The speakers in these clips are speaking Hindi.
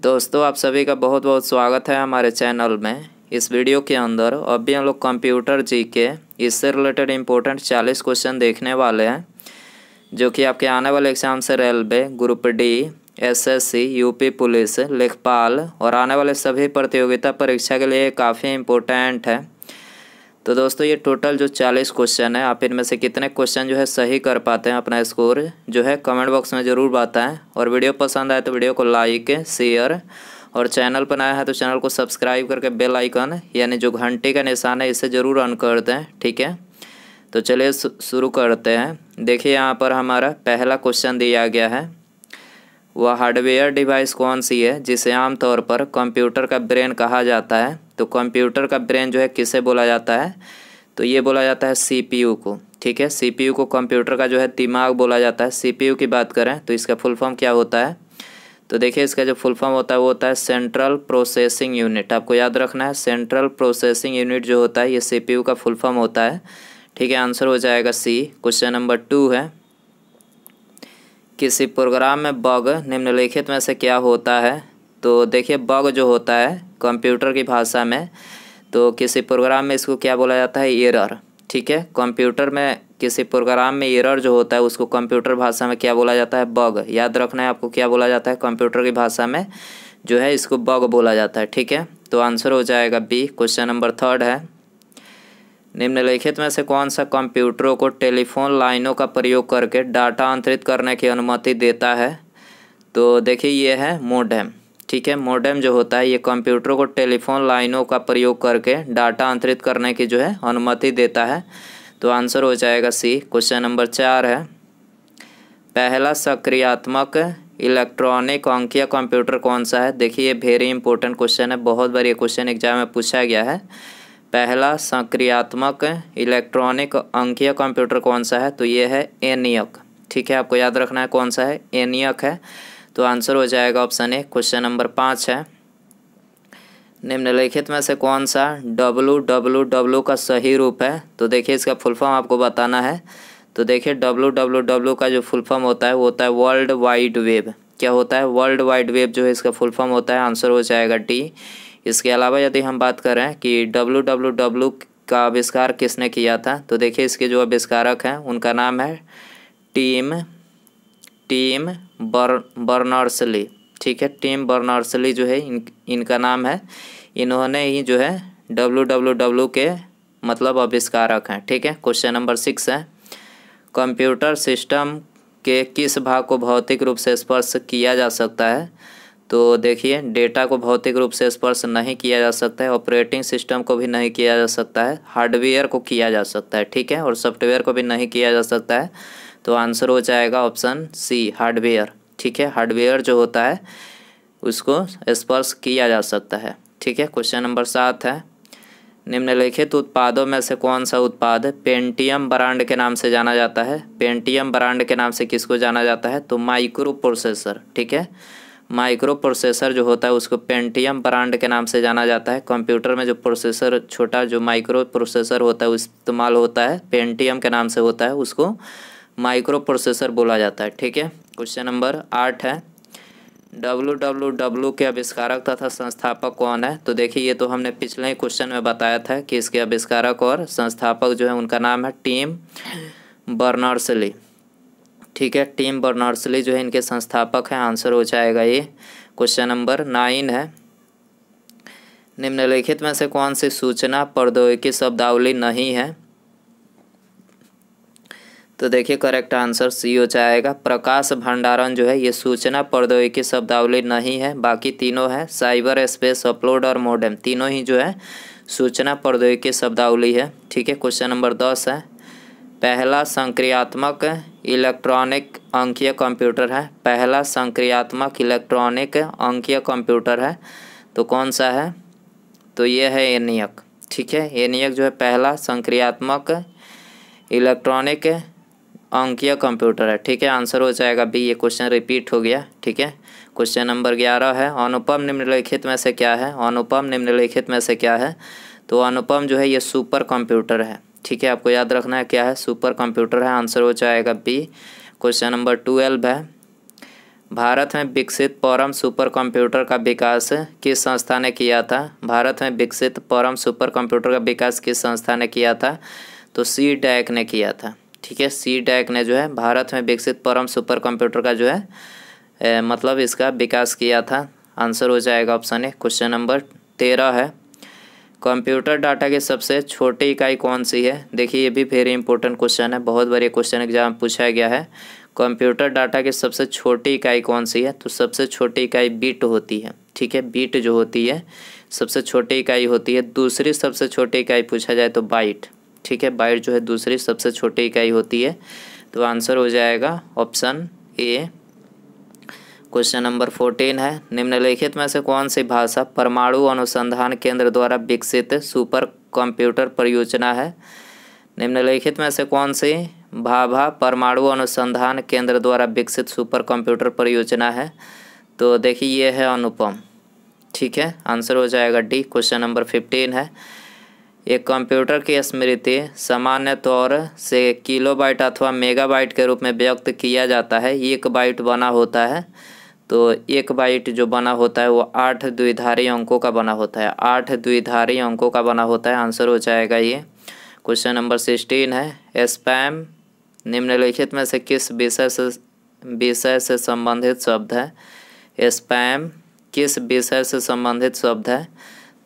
दोस्तों आप सभी का बहुत बहुत स्वागत है हमारे चैनल में इस वीडियो के अंदर अभी हम लोग कंप्यूटर जी के इससे रिलेटेड इम्पोर्टेंट चालीस क्वेश्चन देखने वाले हैं जो कि आपके आने वाले एग्जाम से railway group D SSC UP police लेखपाल और आने वाले सभी प्रतियोगिता परीक्षा के लिए काफ़ी इम्पोर्टेंट है तो दोस्तों ये टोटल जो चालीस क्वेश्चन है आप इनमें से कितने क्वेश्चन जो है सही कर पाते हैं अपना स्कोर जो है कमेंट बॉक्स में ज़रूर बताएं और वीडियो पसंद आए तो वीडियो को लाइक शेयर और चैनल पर नया है तो चैनल को सब्सक्राइब करके बेल आइकन यानी जो घंटे का निशान है इसे ज़रूर ऑन कर दें ठीक है तो चलिए शुरू करते हैं देखिए यहाँ पर हमारा पहला क्वेश्चन दिया गया है वह हार्डवेयर डिवाइस कौन सी है जिसे आमतौर पर कंप्यूटर का ब्रेन कहा जाता है तो कंप्यूटर का ब्रेन जो है किसे बोला जाता है तो ये बोला जाता है सीपीयू को ठीक है सीपीयू को कंप्यूटर का जो है दिमाग बोला जाता है सीपीयू की बात करें तो इसका फुल फॉर्म क्या होता है तो देखिए इसका जो फुल फॉर्म होता है वो होता है सेंट्रल प्रोसेसिंग यूनिट आपको याद रखना है सेंट्रल प्रोसेसिंग यूनिट जो होता है ये सी का फुल फॉर्म होता है ठीक है आंसर हो जाएगा सी क्वेश्चन नंबर टू है किसी प्रोग्राम में बग निम्नलिखित में से क्या होता है तो देखिए बग जो होता है कंप्यूटर की भाषा में तो किसी प्रोग्राम में इसको क्या बोला जाता है एरर ठीक है कंप्यूटर में किसी प्रोग्राम में एरर जो होता है उसको कंप्यूटर भाषा में क्या बोला जाता है बग याद रखना है आपको क्या बोला जाता है कंप्यूटर की भाषा में जो है इसको बग बोला जाता है ठीक है तो आंसर हो जाएगा बी क्वेश्चन नंबर थर्ड है निम्नलिखित में से कौन सा कंप्यूटरों को टेलीफोन लाइनों का प्रयोग करके डाटा अंतरित करने की अनुमति देता है तो देखिए ये है मोडेम ठीक है मोडेम जो होता है ये कंप्यूटरों को टेलीफोन लाइनों का प्रयोग करके डाटा अंतरित करने की जो है अनुमति देता है तो आंसर हो जाएगा सी क्वेश्चन नंबर चार है पहला सक्रियात्मक इलेक्ट्रॉनिक अंकिया कंप्यूटर कौन सा है देखिए ये वेरी इंपॉर्टेंट क्वेश्चन है बहुत बार ये क्वेश्चन एग्जाम में पूछा गया है पहला संक्रियात्मक इलेक्ट्रॉनिक अंकीय कंप्यूटर कौन सा है तो ये है एनियक ठीक है आपको याद रखना है कौन सा है एनियक है तो आंसर हो जाएगा ऑप्शन ए क्वेश्चन नंबर पाँच है निम्नलिखित में से कौन सा डब्लू डब्लू डब्लू का सही रूप है तो देखिए इसका फुल फॉर्म आपको बताना है तो देखिए डब्लू डब्लू डब्लू का जो फुल फॉर्म होता है वो होता है वर्ल्ड वाइड वेब क्या होता है वर्ल्ड वाइड वेब जो है इसका फुल फॉर्म होता है आंसर हो जाएगा डी इसके अलावा यदि हम बात करें कि डब्लू डब्लू डब्लू का आविष्कार किसने किया था तो देखिए इसके जो आविष्कारक हैं उनका नाम है टीम टीम बर बर्नर्सली ठीक है टीम बर्नर्सली जो है इन इनका नाम है इन्होंने ही जो है डब्लू डब्लू डब्लू के मतलब आविष्कारक हैं ठीक है क्वेश्चन नंबर सिक्स है कंप्यूटर सिस्टम के किस भाग को भौतिक रूप से स्पर्श किया जा सकता है तो देखिए डेटा को भौतिक रूप से स्पर्श नहीं किया जा सकता है ऑपरेटिंग सिस्टम को भी नहीं किया जा सकता है हार्डवेयर को किया जा सकता है ठीक है और सॉफ्टवेयर को भी नहीं किया जा सकता है तो आंसर हो जाएगा ऑप्शन सी हार्डवेयर ठीक है हार्डवेयर जो होता है उसको स्पर्श किया जा सकता है ठीक है क्वेश्चन नंबर सात है निम्नलिखित उत्पादों में से कौन सा उत्पाद पेंटियम ब्रांड के नाम से जाना जाता है पेंटियम ब्रांड के नाम से किसको जाना जाता है तो माइक्रो प्रोसेसर ठीक है माइक्रो प्रोसेसर जो होता है उसको पेंटियम ब्रांड के नाम से जाना जाता है कंप्यूटर में जो प्रोसेसर छोटा जो माइक्रो प्रोसेसर होता है वो इस्तेमाल होता है पेंटियम के नाम से होता है उसको माइक्रो प्रोसेसर बोला जाता है ठीक है क्वेश्चन नंबर आठ है डब्लू डब्लू डब्लू के आविष्कारक तथा संस्थापक कौन है तो देखिए ये तो हमने पिछले ही क्वेश्चन में बताया था कि इसके आविष्कारक और संस्थापक जो है उनका नाम है टीम बर्नर्सली ठीक है टीम बर्नार्सली जो है इनके संस्थापक हैं आंसर हो जाएगा ये क्वेश्चन नंबर नाइन है निम्नलिखित में से कौन सी सूचना प्रौद्योगिकी शब्दावली नहीं है तो देखिए करेक्ट आंसर सी हो जाएगा प्रकाश भंडारण जो है ये सूचना प्रौद्योगिकी शब्दावली नहीं है बाकी तीनों है साइबर स्पेस अपलोड और मॉडेम तीनों ही जो है सूचना प्रौद्योगिकी शब्दावली है ठीक है क्वेश्चन नंबर दस है पहला संक्रियात्मक इलेक्ट्रॉनिक अंकीय कंप्यूटर है पहला संक्रियात्मक इलेक्ट्रॉनिक अंकीय कंप्यूटर है तो कौन सा है तो ये है एनियक ठीक है एनियक जो है पहला संक्रियात्मक इलेक्ट्रॉनिक अंकीय कंप्यूटर है ठीक है आंसर हो जाएगा बी ये क्वेश्चन रिपीट हो गया ठीक है क्वेश्चन नंबर ग्यारह है अनुपम निम्नलिखित में से क्या है अनुपम निम्नलिखित में से क्या है तो अनुपम जो है ये सुपर कंप्यूटर है ठीक है आपको याद रखना है क्या है सुपर कंप्यूटर है आंसर हो जाएगा बी क्वेश्चन नंबर ट्वेल्व है भारत में विकसित परम सुपर कंप्यूटर का विकास किस संस्था ने किया था भारत में विकसित परम सुपर कंप्यूटर का विकास किस संस्था ने किया था तो सी डैक ने किया था ठीक है सी डैक ने जो है भारत में विकसित परम सुपर कंप्यूटर का जो है ए, मतलब इसका विकास किया था आंसर हो जाएगा ऑप्शन ए क्वेश्चन नंबर तेरह है कंप्यूटर डाटा के सबसे छोटी इकाई कौन सी है देखिए ये भी वेरी इंपॉर्टेंट क्वेश्चन है बहुत बड़े क्वेश्चन एग्जाम पूछा गया है कंप्यूटर डाटा की सबसे छोटी इकाई कौन सी है तो सबसे छोटी इकाई बीट होती है ठीक है बीट जो होती है सबसे छोटी इकाई होती है दूसरी सबसे छोटी इकाई पूछा जाए तो बाइट ठीक है बाइट जो है दूसरी सबसे छोटी इकाई होती है तो आंसर हो जाएगा option A question number fourteen है निम्नलिखित में से कौन सी भाषा परमाणु अनुसंधान केंद्र द्वारा विकसित सुपर कंप्यूटर परियोजना है निम्नलिखित में से कौन सी भाभा परमाणु अनुसंधान केंद्र द्वारा विकसित सुपर कंप्यूटर परियोजना है तो देखिए ये है अनुपम ठीक है आंसर हो जाएगा डी क्वेश्चन नंबर फिफ्टीन है एक कंप्यूटर की स्मृति सामान्य तौर से किलोबाइट अथवा मेगाबाइट के रूप में व्यक्त किया जाता है एक बाइट बना होता है तो एक बाइट जो बना होता है वो आठ द्विधारी अंकों का बना होता है आठ द्विधारी अंकों का बना होता है आंसर हो जाएगा ये क्वेश्चन नंबर सिक्सटीन है स्पैम निम्नलिखित में से किस विषय से विषय से संबंधित शब्द है स्पैम किस विषय से संबंधित शब्द है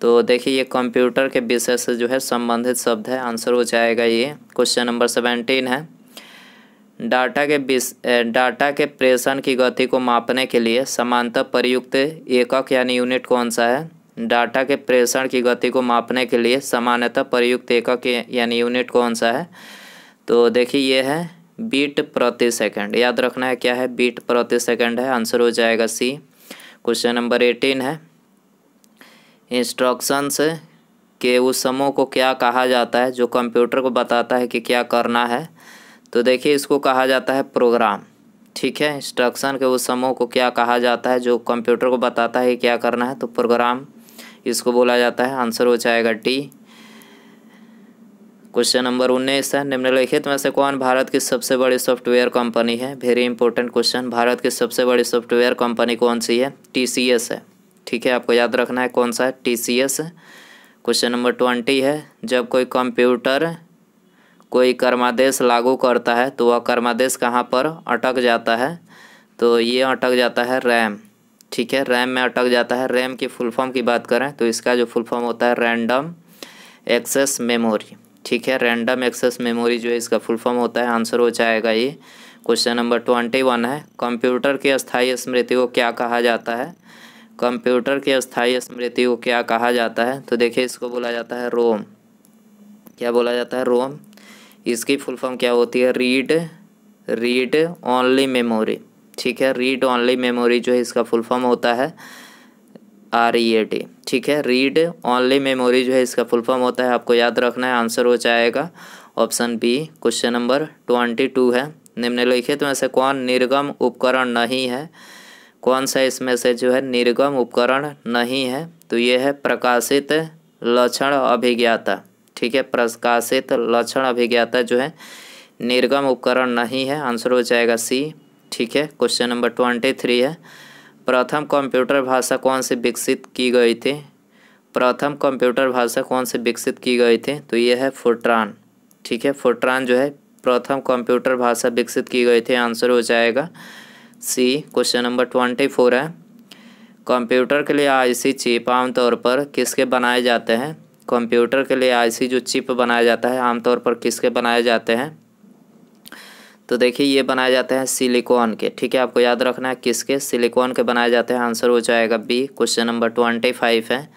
तो देखिए ये कंप्यूटर के विषय से जो है संबंधित शब्द है आंसर हो जाएगा ये क्वेश्चन नंबर सेवेंटीन है डाटा के डाटा के प्रेषण की गति को मापने के लिए समानता प्रयुक्त एकक यानी यूनिट कौन सा है डाटा के प्रेषण की गति को मापने के लिए समानता प्रयुक्त एकक यानी यूनिट कौन सा है तो देखिए ये है बीट प्रति सेकंड याद रखना है क्या है बीट प्रति सेकंड है आंसर हो जाएगा सी क्वेश्चन नंबर एटीन है इंस्ट्रक्शंस के उस समूह को क्या कहा जाता है जो कंप्यूटर को बताता है कि क्या करना है तो देखिए इसको कहा जाता है प्रोग्राम ठीक है इंस्ट्रक्शन के उस समूह को क्या कहा जाता है जो कंप्यूटर को बताता है क्या करना है तो प्रोग्राम इसको बोला जाता है आंसर हो जाएगा टी क्वेश्चन नंबर उन्नीस है निम्नलिखित में से कौन भारत की सबसे बड़ी सॉफ्टवेयर कंपनी है वेरी इंपॉर्टेंट क्वेश्चन भारत की सबसे बड़ी सॉफ्टवेयर कंपनी कौन सी है टी है ठीक है आपको याद रखना है कौन सा है टी क्वेश्चन नंबर ट्वेंटी है जब कोई कंप्यूटर कोई कर्मादेश लागू करता है तो वह कर्मादेश कहाँ पर अटक जाता है तो ये अटक जाता है रैम ठीक है रैम में अटक जाता है रैम की फुल फॉर्म की बात करें तो इसका जो फुल फॉर्म होता है रैंडम एक्सेस मेमोरी ठीक है रैंडम एक्सेस मेमोरी जो है इसका फुल फॉर्म होता है आंसर हो जाएगा ये क्वेश्चन नंबर ट्वेंटी वन है कंप्यूटर की अस्थायी स्मृति को क्या कहा जाता है कंप्यूटर की अस्थायी स्मृति को क्या कहा जाता है तो देखिए इसको बोला जाता है रोम क्या बोला जाता है रोम इसकी फुल फॉर्म क्या होती है रीड रीड ओनली मेमोरी ठीक है रीड ओनली मेमोरी जो है इसका फुल फॉर्म होता है आर ई ए टी ठीक है रीड ओनली मेमोरी जो है इसका फुल फॉर्म होता है आपको याद रखना है आंसर हो जाएगा option B question number twenty two है निम्नलिखित तो में से कौन निर्गम उपकरण नहीं है कौन सा इसमें से जो है निर्गम उपकरण नहीं है तो ये है प्रकाशित लक्षण अभिज्ञाता ठीक है प्रकाशित लक्षण अभिज्ञाता जो है निर्गम उपकरण नहीं है आंसर हो जाएगा सी ठीक है क्वेश्चन नंबर ट्वेंटी थ्री है प्रथम कंप्यूटर भाषा कौन से विकसित की गई थी प्रथम कंप्यूटर भाषा कौन से विकसित की गई थी तो ये है फोट्रान ठीक है फोट्रान जो है प्रथम कंप्यूटर भाषा विकसित की गई थी आंसर हो जाएगा C question number twenty four है कंप्यूटर के लिए आईसी चिप आमतौर पर किसके बनाए जाते हैं कंप्यूटर के लिए आईसी जो चिप बनाया जाता है आमतौर पर किसके बनाए जाते हैं तो देखिए ये बनाए जाते हैं सिलिकॉन के ठीक है आपको याद रखना है किसके सिलिकॉन के बनाए जाते हैं आंसर हो जाएगा B question number twenty five है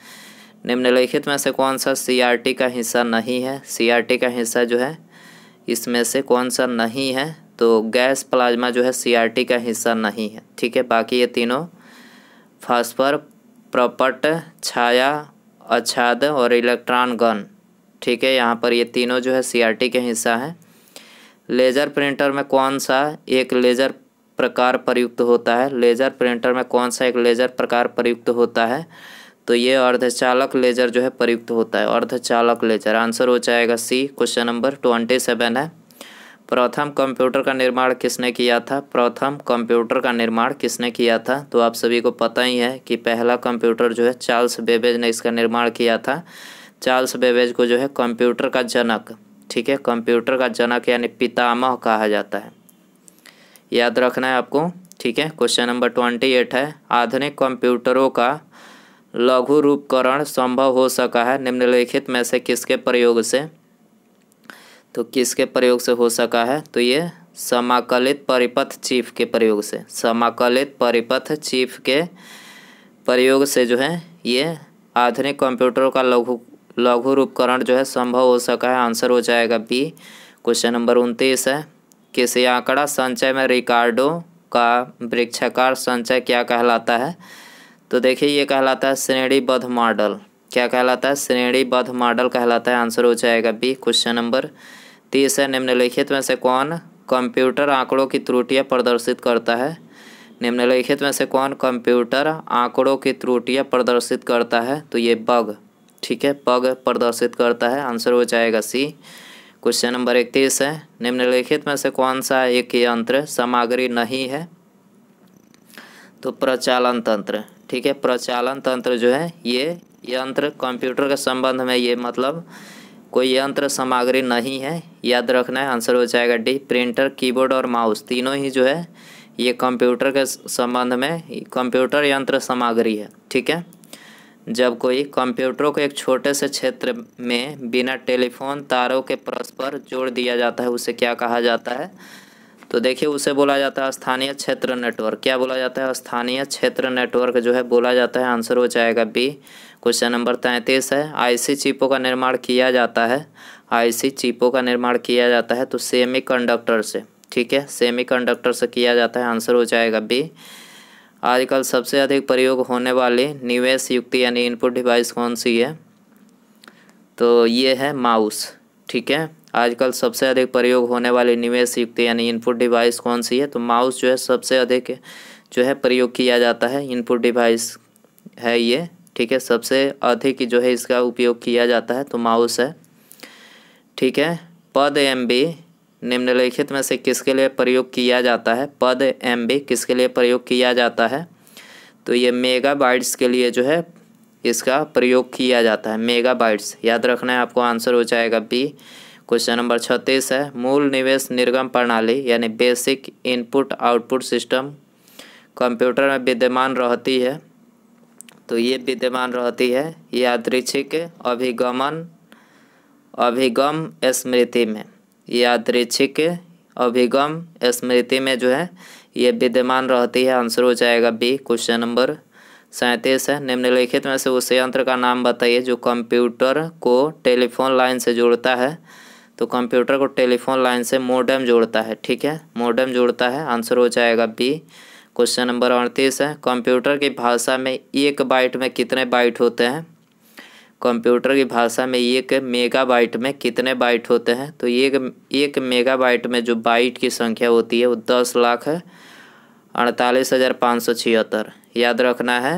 निम्नलिखित में से कौन सा सीआरटी का हिस्सा नहीं है सीआरटी का हिस्सा जो है इसमें से कौन सा नहीं है तो गैस प्लाज्मा जो है सीआरटी का हिस्सा नहीं है ठीक है बाकी ये तीनों फास्फर प्रपट छाया अच्छाद और इलेक्ट्रॉन गन ठीक है यहाँ पर ये तीनों जो है सीआरटी के हिस्सा हैं लेज़र प्रिंटर में कौन सा एक लेज़र प्रकार प्रयुक्त होता है लेज़र प्रिंटर में कौन सा एक लेज़र प्रकार प्रयुक्त होता है तो ये अर्धचालक लेज़र जो है प्रयुक्त होता है अर्धचालक लेज़र आंसर हो जाएगा C question number twenty seven है प्रथम कंप्यूटर का निर्माण किसने किया था प्रथम कंप्यूटर का निर्माण किसने किया था तो आप सभी को पता ही है कि पहला कंप्यूटर जो है चार्ल्स बेबेज ने इसका निर्माण किया था चार्ल्स बेबेज को जो है कंप्यूटर का जनक ठीक है कंप्यूटर का जनक यानी पितामह कहा जाता है याद रखना है आपको ठीक है क्वेश्चन नंबर ट्वेंटी एट है आधुनिक कंप्यूटरों का लघु रूपकरण संभव हो सका है निम्नलिखित में से किसके प्रयोग से तो किसके प्रयोग से हो सका है तो ये समाकलित परिपथ चीफ के प्रयोग से समाकलित परिपथ चीफ के प्रयोग से जो है ये आधुनिक कंप्यूटरों का लघु लघु रूपकरण जो है संभव हो सका है आंसर हो जाएगा बी क्वेश्चन नंबर उनतीस है किसी आंकड़ा संचय में रिकार्डो का वृक्षाकार संचय क्या कहलाता है तो देखिए ये कहलाता है श्रेणीबद्ध मॉडल क्या कहलाता है श्रेणीबद्ध मॉडल कहलाता है आंसर हो जाएगा बी क्वेश्चन नंबर तीस है निम्नलिखित में से कौन कंप्यूटर आंकड़ों की त्रुटियां प्रदर्शित करता है निम्नलिखित में से कौन कंप्यूटर आंकड़ों की त्रुटियां प्रदर्शित करता है तो ये बग ठीक है बग प्रदर्शित करता है आंसर हो जाएगा सी क्वेश्चन नंबर इकतीस है निम्नलिखित में से कौन सा एक यंत्र सामग्री नहीं है तो प्रचालन तंत्र ठीक है प्रचालन तंत्र जो है ये यंत्र कंप्यूटर के संबंध में ये मतलब कोई यंत्र सामग्री नहीं है याद रखना है आंसर हो जाएगा डी प्रिंटर कीबोर्ड और माउस तीनों ही जो है ये कंप्यूटर के संबंध में कंप्यूटर यंत्र सामग्री है ठीक है जब कोई कंप्यूटरों को एक छोटे से क्षेत्र में बिना टेलीफोन तारों के परस्पर जोड़ दिया जाता है उसे क्या कहा जाता है तो देखिए उसे बोला जाता है स्थानीय क्षेत्र नेटवर्क क्या बोला जाता है स्थानीय क्षेत्र नेटवर्क जो है बोला जाता है आंसर हो जाएगा बी क्वेश्चन नंबर तैंतीस है आईसी चिपों का निर्माण किया जाता है आईसी चिपों का निर्माण किया जाता है तो सेमी कंडक्टर से ठीक है सेमी कंडक्टर से किया जाता है आंसर हो जाएगा बी आजकल सबसे अधिक प्रयोग होने वाली निवेश युक्ति यानी इनपुट डिवाइस कौन सी है तो ये है माउस ठीक है आजकल सबसे अधिक प्रयोग होने वाली निवेश युक्ति यानी इनपुट डिवाइस कौन सी है तो माउस जो है सबसे अधिक जो है प्रयोग किया जाता है इनपुट डिवाइस है ये ठीक है सबसे अधिक जो है इसका उपयोग किया जाता है तो माउस है ठीक है पद एम बी निम्नलिखित में से किसके लिए प्रयोग किया जाता है पद एम बी किसके लिए प्रयोग किया जाता है तो ये मेगा बाइट्स के लिए जो है इसका प्रयोग किया जाता है मेगा बाइट्स याद रखना है आपको आंसर हो जाएगा बी क्वेश्चन नंबर छत्तीस है मूल निवेश निर्गम प्रणाली यानी basic input output system computer में विद्यमान रहती है तो ये विद्यमान रहती है यादृक्षिक अभिगमन अभिगम स्मृति में यादृक्षिक अभिगम स्मृति में जो है ये विद्यमान रहती है आंसर हो जाएगा बी क्वेश्चन नंबर सैंतीस है निम्नलिखित में से उस यंत्र का नाम बताइए जो कंप्यूटर को टेलीफोन लाइन से जोड़ता है तो कंप्यूटर को टेलीफोन लाइन से मोडम जोड़ता है ठीक है मोडम जोड़ता है आंसर हो जाएगा बी क्वेश्चन नंबर अड़तीस है कंप्यूटर की भाषा में एक बाइट में कितने बाइट होते हैं कंप्यूटर की भाषा में एक मेगा बाइट में कितने बाइट होते हैं तो एक एक मेगा बाइट में जो बाइट की संख्या होती है वो दस लाख अड़तालीस हज़ार पाँच सौ छिहत्तर याद रखना है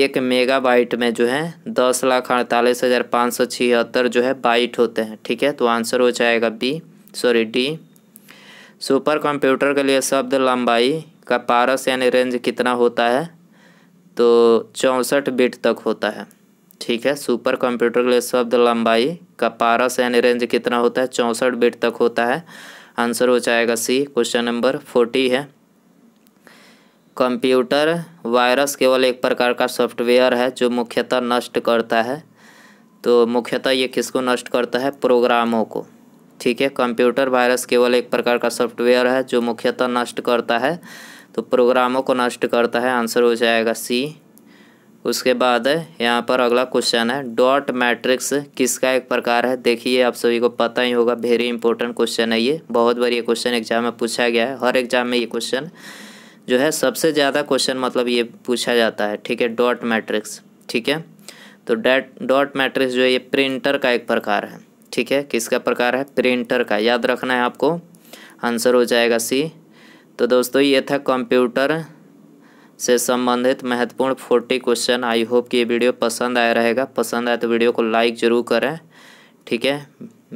एक मेगा बाइट में जो है दस लाख अड़तालीस हज़ार पाँच सौ छिहत्तर जो है बाइट होते हैं ठीक है तो आंसर हो जाएगा B sorry D super computer के लिए शब्द लंबाई का पारस यानी रेंज कितना होता है तो चौंसठ बिट तक होता है ठीक है सुपर कंप्यूटर के लिए शब्द लंबाई का पारस यानी रेंज कितना होता है चौंसठ बिट तक होता है आंसर हो जाएगा सी क्वेश्चन नंबर फोर्टी है कंप्यूटर वायरस केवल एक प्रकार का सॉफ्टवेयर है जो मुख्यतः नष्ट करता है तो मुख्यतः ये किसको नष्ट करता है प्रोग्रामों को ठीक है कंप्यूटर वायरस केवल एक प्रकार का सॉफ्टवेयर है जो मुख्यतः नष्ट करता है तो प्रोग्रामों को नष्ट करता है आंसर हो जाएगा सी उसके बाद यहाँ पर अगला क्वेश्चन है डॉट मैट्रिक्स किसका एक प्रकार है देखिए आप सभी को पता ही होगा वेरी इंपॉर्टेंट क्वेश्चन है ये बहुत बार ये क्वेश्चन एग्जाम में पूछा गया है हर एग्जाम में ये क्वेश्चन जो है सबसे ज़्यादा क्वेश्चन मतलब ये पूछा जाता है ठीक है डॉट मैट्रिक्स ठीक है तो डॉट मैट्रिक्स जो है ये प्रिंटर का एक प्रकार है ठीक है किसका प्रकार है प्रिंटर का याद रखना है आपको आंसर हो जाएगा सी तो दोस्तों ये था कंप्यूटर से संबंधित महत्वपूर्ण फोर्टी क्वेश्चन आई होप कि ये वीडियो पसंद आया रहेगा पसंद आए तो वीडियो को लाइक ज़रूर करें ठीक है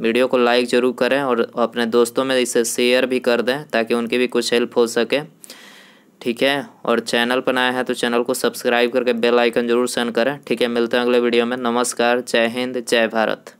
वीडियो को लाइक ज़रूर करें और अपने दोस्तों में इसे शेयर भी कर दें ताकि उनकी भी कुछ हेल्प हो सके ठीक है और चैनल पर नया है तो चैनल को सब्सक्राइब करके बेल आइकन जरूर सेंड करें ठीक है मिलते हैं अगले वीडियो में नमस्कार जय हिंद जय भारत